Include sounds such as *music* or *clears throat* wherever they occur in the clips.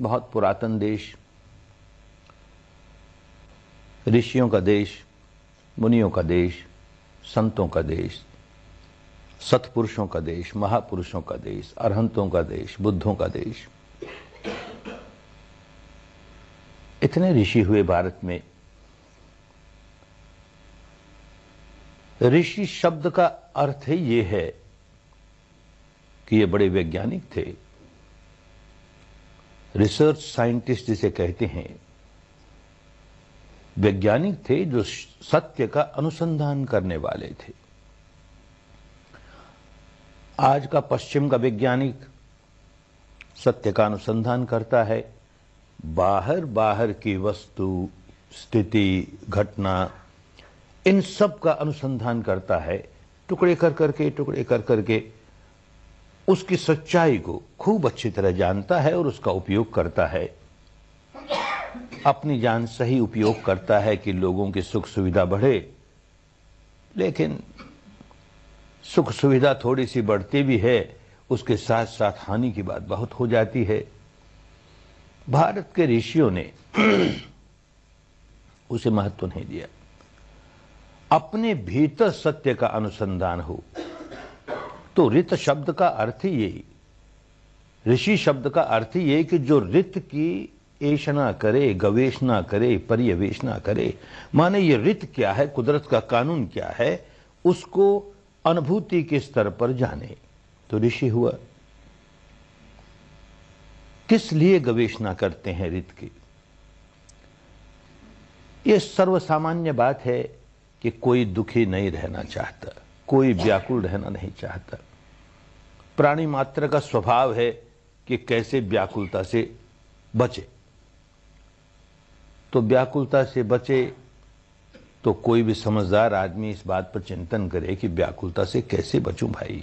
बहुत पुरातन देश ऋषियों का देश मुनियों का देश संतों का देश सतपुरुषों का देश महापुरुषों का देश अरहंतों का देश बुद्धों का देश इतने ऋषि हुए भारत में ऋषि शब्द का अर्थ ही ये है कि ये बड़े वैज्ञानिक थे रिसर्च साइंटिस्ट जिसे कहते हैं वैज्ञानिक थे जो सत्य का अनुसंधान करने वाले थे आज का पश्चिम का वैज्ञानिक सत्य का अनुसंधान करता है बाहर बाहर की वस्तु स्थिति घटना इन सब का अनुसंधान करता है टुकड़े कर करके टुकड़े कर करके उसकी सच्चाई को खूब अच्छी तरह जानता है और उसका उपयोग करता है अपनी जान सही उपयोग करता है कि लोगों की सुख सुविधा बढ़े लेकिन सुख सुविधा थोड़ी सी बढ़ती भी है उसके साथ साथ हानि की बात बहुत हो जाती है भारत के ऋषियों ने *clears throat* उसे महत्व नहीं दिया अपने भीतर सत्य का अनुसंधान हो तो रित शब्द का अर्थ ही यही ऋषि शब्द का अर्थ ही यही कि जो रित की ऐशना करे गवेशना करे पर्यवेशना करे माने ये रित क्या है कुदरत का कानून क्या है उसको अनुभूति के स्तर पर जाने तो ऋषि हुआ किस लिए गवेशना करते हैं रित की ये सर्वसामान्य बात है कि कोई दुखी नहीं रहना चाहता कोई व्याकुल रहना नहीं चाहता प्राणी मात्र का स्वभाव है कि कैसे व्याकुलता से बचे तो व्याकुलता से बचे तो कोई भी समझदार आदमी इस बात पर चिंतन करे कि व्याकुलता से कैसे बचूं भाई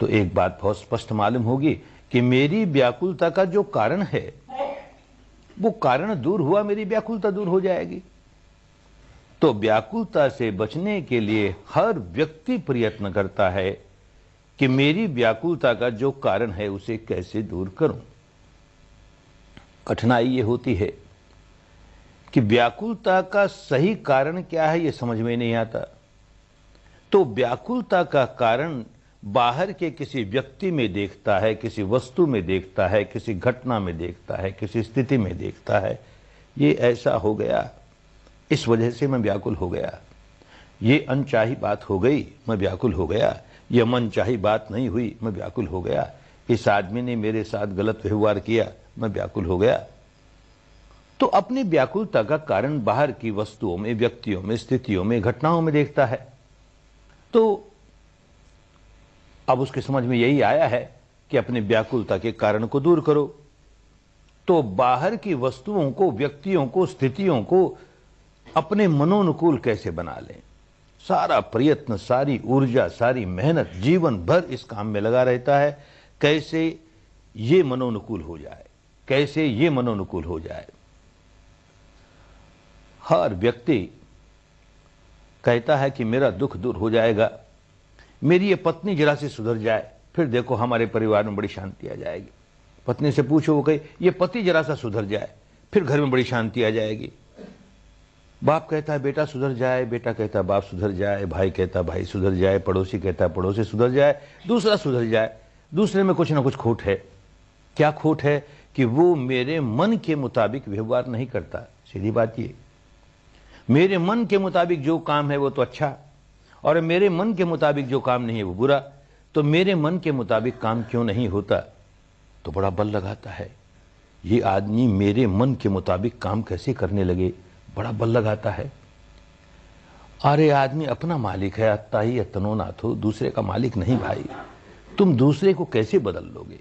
तो एक बात बहुत स्पष्ट मालूम होगी कि मेरी व्याकुलता का जो कारण है वो कारण दूर हुआ मेरी व्याकुलता दूर हो जाएगी तो व्याकुलता से बचने के लिए हर व्यक्ति प्रयत्न करता है कि मेरी व्याकुलता का जो कारण है उसे कैसे दूर करूं कठिनाई ये होती है कि व्याकुलता का सही कारण क्या है ये समझ में नहीं आता तो व्याकुलता का कारण बाहर के किसी व्यक्ति में देखता है किसी वस्तु में देखता है किसी घटना में देखता है किसी स्थिति में देखता है ये ऐसा हो गया इस वजह से मैं व्याकुल हो गया ये अनचाही बात हो गई मैं व्याकुल हो गया यह चाही बात नहीं हुई मैं व्याकुल हो गया इस आदमी ने मेरे साथ गलत व्यवहार किया मैं व्याकुल हो गया तो अपनी व्याकुलता का कारण बाहर की वस्तुओं में व्यक्तियों में स्थितियों में घटनाओं में देखता है तो अब उसके समझ में यही आया है कि अपनी व्याकुलता के कारण को दूर करो तो बाहर की वस्तुओं को व्यक्तियों को स्थितियों को अपने मनोनुकूल कैसे बना लें सारा प्रयत्न सारी ऊर्जा सारी मेहनत जीवन भर इस काम में लगा रहता है कैसे ये मनोनुकूल हो जाए कैसे ये मनोनुकूल हो जाए हर व्यक्ति कहता है कि मेरा दुख दूर हो जाएगा मेरी ये पत्नी जरा से सुधर जाए फिर देखो हमारे परिवार में बड़ी शांति आ जाएगी पत्नी से पूछो वो कही ये पति जरा सा सुधर जाए फिर घर में बड़ी शांति आ जाएगी बाप कहता है बेटा सुधर जाए बेटा कहता है बाप सुधर जाए भाई कहता भाई सुधर जाए पड़ोसी कहता है पड़ोसी सुधर जाए दूसरा सुधर जाए दूसरे में कुछ ना कुछ खोट है क्या खोट है कि वो मेरे मन के मुताबिक व्यवहार नहीं करता सीधी बात ये मेरे मन के मुताबिक जो काम है वो तो अच्छा और मेरे मन के मुताबिक जो काम नहीं है वो बुरा तो मेरे मन के मुताबिक काम क्यों नहीं होता तो बड़ा बल लगाता है ये आदमी मेरे मन के मुताबिक काम कैसे करने लगे बड़ा बल लगाता है अरे आदमी अपना मालिक है अत्ता ही अतनो नाथो दूसरे का मालिक नहीं भाई तुम दूसरे को कैसे बदल लोगे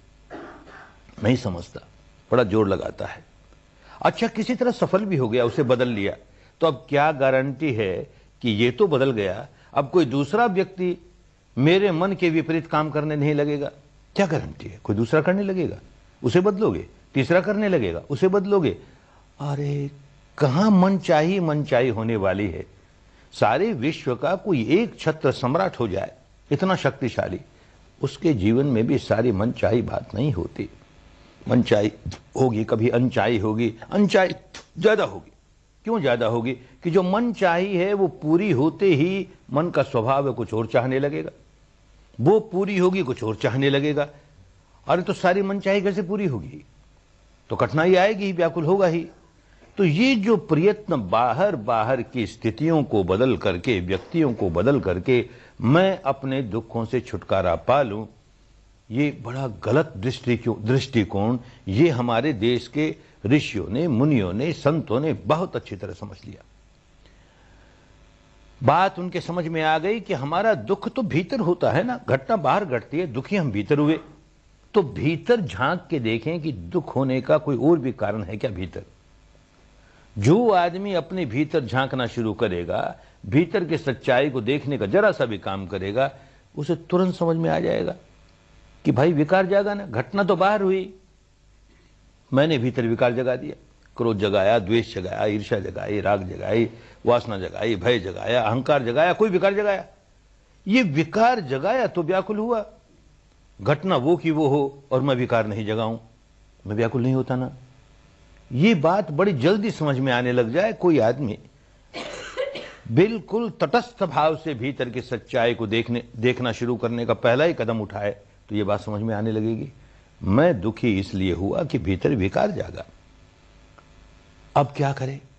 नहीं समझता बड़ा जोर लगाता है अच्छा किसी तरह सफल भी हो गया उसे बदल लिया तो अब क्या गारंटी है कि ये तो बदल गया अब कोई दूसरा व्यक्ति मेरे मन के विपरीत काम करने नहीं लगेगा क्या गारंटी है कोई दूसरा करने लगेगा उसे बदलोगे तीसरा करने लगेगा उसे बदलोगे अरे कहाँ मनचाही मनचाही होने वाली है सारे विश्व का कोई एक छत्र सम्राट हो जाए इतना शक्तिशाली उसके जीवन में भी सारी मनचाही बात नहीं होती मनचाही होगी कभी अनचाही होगी अनचाही ज्यादा होगी क्यों ज्यादा होगी कि जो मन चाही है वो पूरी होते ही मन का स्वभाव है कुछ और चाहने लगेगा वो पूरी होगी कुछ और चाहने लगेगा अरे तो सारी मन चाही कैसे पूरी होगी तो कठिनाई आएगी व्याकुल होगा ही तो ये जो प्रयत्न बाहर बाहर की स्थितियों को बदल करके व्यक्तियों को बदल करके मैं अपने दुखों से छुटकारा पा लू ये बड़ा गलत दृष्टिकोण ये हमारे देश के ऋषियों ने मुनियों ने संतों ने बहुत अच्छी तरह समझ लिया बात उनके समझ में आ गई कि हमारा दुख तो भीतर होता है ना घटना बाहर घटती है दुखी हम भीतर हुए तो भीतर झांक के देखें कि दुख होने का कोई और भी कारण है क्या भीतर जो आदमी अपने भीतर झांकना शुरू करेगा भीतर की सच्चाई को देखने का जरा सा भी काम करेगा उसे तुरंत समझ में आ जाएगा कि भाई विकार जागा ना घटना तो बाहर हुई मैंने भीतर विकार जगा दिया क्रोध जगाया द्वेष जगाया ईर्षा जगाई राग जगाई वासना जगाई भय जगाया अहंकार जगाया कोई विकार जगाया ये विकार जगाया तो व्याकुल हुआ घटना वो कि वो हो और मैं विकार नहीं जगाऊं मैं व्याकुल नहीं होता ना ये बात बड़ी जल्दी समझ में आने लग जाए कोई आदमी बिल्कुल तटस्थ भाव से भीतर की सच्चाई को देखने देखना शुरू करने का पहला ही कदम उठाए तो ये बात समझ में आने लगेगी मैं दुखी इसलिए हुआ कि भीतर विकार जागा अब क्या करें